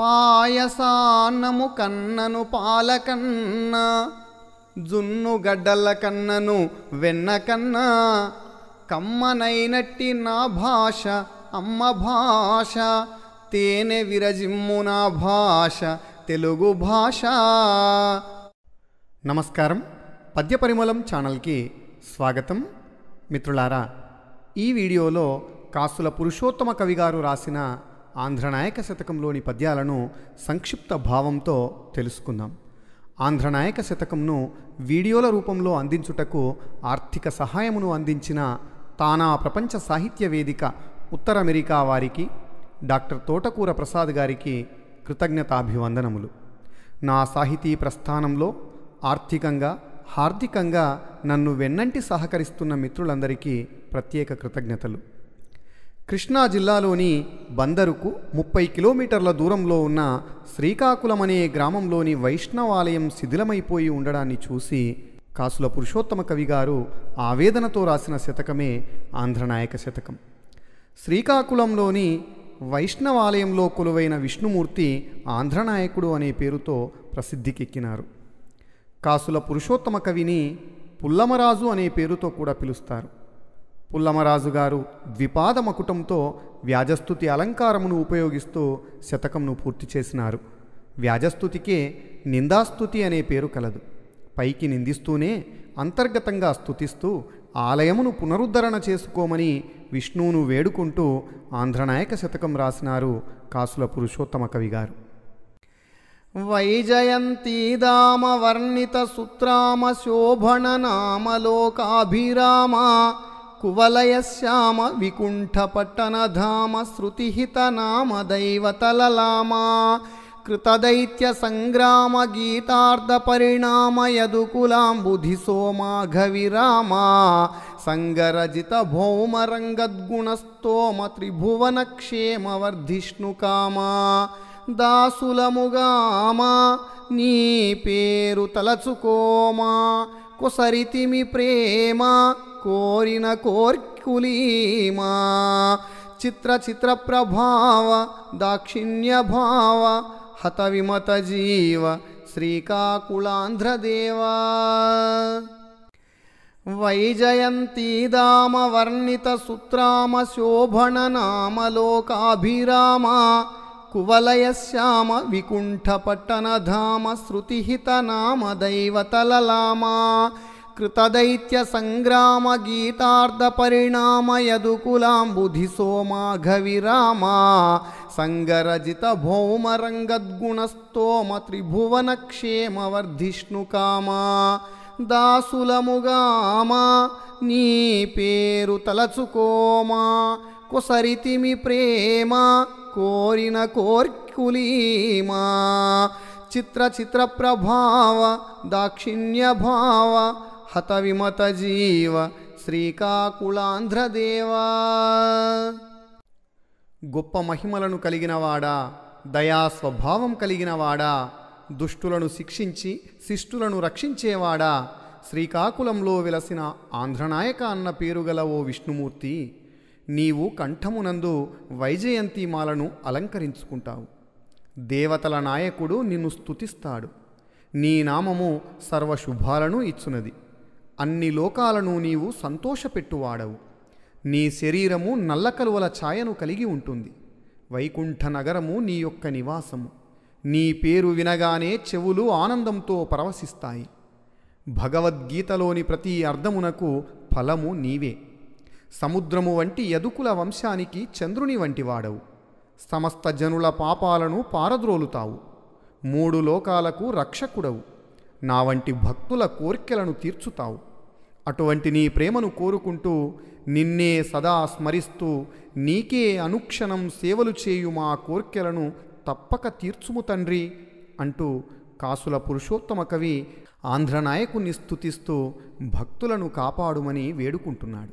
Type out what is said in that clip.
పాయసాన్నము కన్నను పాలకన్న జున్ను గడ్డల కన్నను వెన్న కన్నా కమ్మనైనట్టి నా భాష అమ్మ భాష తేనె విరజిమ్ము నా భాష తెలుగు భాష నమస్కారం పద్య పరిమళం ఛానల్కి స్వాగతం మిత్రులారా ఈ వీడియోలో కాసుల పురుషోత్తమ కవిగారు రాసిన ఆంధ్రనాయక శతకంలోని పద్యాలను సంక్షిప్త భావంతో తెలుసుకుందాం ఆంధ్రనాయక శతకంను వీడియోల రూపంలో అందించుటకు ఆర్థిక సహాయమును అందించిన తానా ప్రపంచ సాహిత్య వేదిక ఉత్తర అమెరికా వారికి డాక్టర్ తోటకూర ప్రసాద్ గారికి కృతజ్ఞతాభివందనములు నా సాహితీ ప్రస్థానంలో ఆర్థికంగా హార్దికంగా నన్ను వెన్నంటి సహకరిస్తున్న మిత్రులందరికీ ప్రత్యేక కృతజ్ఞతలు కృష్ణా జిల్లాలోని బందరుకు ముప్పై కిలోమీటర్ల దూరంలో ఉన్న శ్రీకాకుళం అనే గ్రామంలోని వైష్ణవాలయం శిథిలమైపోయి ఉండడాన్ని చూసి కాసుల పురుషోత్తమ కవి గారు ఆవేదనతో రాసిన శతకమే ఆంధ్రనాయక శతకం శ్రీకాకుళంలోని వైష్ణవాలయంలో కొలువైన విష్ణుమూర్తి ఆంధ్రనాయకుడు అనే పేరుతో ప్రసిద్ధికెక్కినారు కాసుల పురుషోత్తమ కవిని పుల్లమరాజు అనే పేరుతో కూడా పిలుస్తారు పుల్లమరాజు గారు ద్విపాదమకుటంతో వ్యాజస్థుతి అలంకారమును ఉపయోగిస్తూ శతకంను పూర్తి చేసినారు వ్యాజస్థుతికే నిందాస్తుతి అనే పేరు కలదు పైకి నిందిస్తూనే అంతర్గతంగా స్థుతిస్తూ ఆలయమును పునరుద్ధరణ చేసుకోమని విష్ణువును వేడుకుంటూ ఆంధ్రనాయక శతకం రాసినారు కాసుల పురుషోత్తమ కవి గారు వైజయంతీదామవర్ణిత వర్ణిత సుత్రామ శోభణ నామలోకాభిరామ కువలయశ్యామ వికుంఠపట్టణధామ శ్రుతిహితనామ దైవతలలామా कृतदैत्यसङ्ग्रामगीतार्धपरिणामयदुकुलाम्बुधि सोमाघविरामा सङ्गरजितभौमरङ्गद्गुणस्तोमत्रिभुवनक्षेमवर्धिष्णुकामा దాసులముగామా నీ పేరు తలచుకోమా 고사리티미 പ്രേമാ કોરીના કોર્કુલીમા ચિત્ર ચિત્રપ્રભાવા દક્ષિണ്യભાવા હતવિમતજીવ શ્રીકાકુલાંધ્રદેવા વૈજયંતી દામ વર્ણિત સૂત્રામ શોભણા નામલોકાભિરામા కువలయశ్యామ వికుంఠపట్టణధామ శ్రుతిహితనామ దైవతలలామా कृतदैत्यसङ्ग्रामगीतार्धपरिणामयदुकुलाम्बुधि सोमाघविरामा सङ्गरजितभौमरङ्गद्गुणस्तोमत्रिभुवनक्षेमवर्धिष्णुकामा దాసులముగామా నీ పేరు తలచుకోమా కుసరితిమి ప్రేమ కోరిన కోర్కులీమా చిత్ర చిత్ర ప్రభావ దాక్షిణ్య భావ హత విమత జీవ శ్రీకాకుళాంధ్రదేవా గొప్ప మహిమలను కలిగినవాడా దయా స్వభావం కలిగినవాడా దుష్టులను శిక్షించి శిష్టులను రక్షించేవాడా శ్రీకాకుళంలో విలసిన ఆంధ్రనాయక అన్న పేరుగల ఓ విష్ణుమూర్తి నీవు కంఠమునందు వైజయంతిమాలను అలంకరించుకుంటావు దేవతల నాయకుడు నిన్ను స్తుతిస్తాడు నీ నామము సర్వశుభాలను ఇచ్చునది అన్ని లోకాలను నీవు సంతోషపెట్టువాడవు నీ శరీరము నల్లకలువల ఛాయను కలిగి ఉంటుంది వైకుంఠ నగరము నీ యొక్క నివాసము నీ పేరు వినగానే చెవులు ఆనందంతో పరవశిస్తాయి భగవద్గీతలోని ప్రతి అర్థమునకు ఫలము నీవే సముద్రము వంటి యదుకుల వంశానికి చంద్రుని వంటివాడవు సమస్త జనుల పాపాలను పారద్రోలుతావు మూడు లోకాలకు రక్షకుడవు నా వంటి భక్తుల కోర్కెలను తీర్చుతావు అటువంటి నీ ప్రేమను కోరుకుంటూ నిన్నే సదా స్మరిస్తూ నీకే అనుక్షణం సేవలు చేయు మా కోర్కెలను తప్పక తీర్చుము తండ్రి అంటూ కాసుల పురుషోత్తమ కవి ఆంధ్రనాయకుని స్థుతిస్తూ భక్తులను కాపాడుమని వేడుకుంటున్నాడు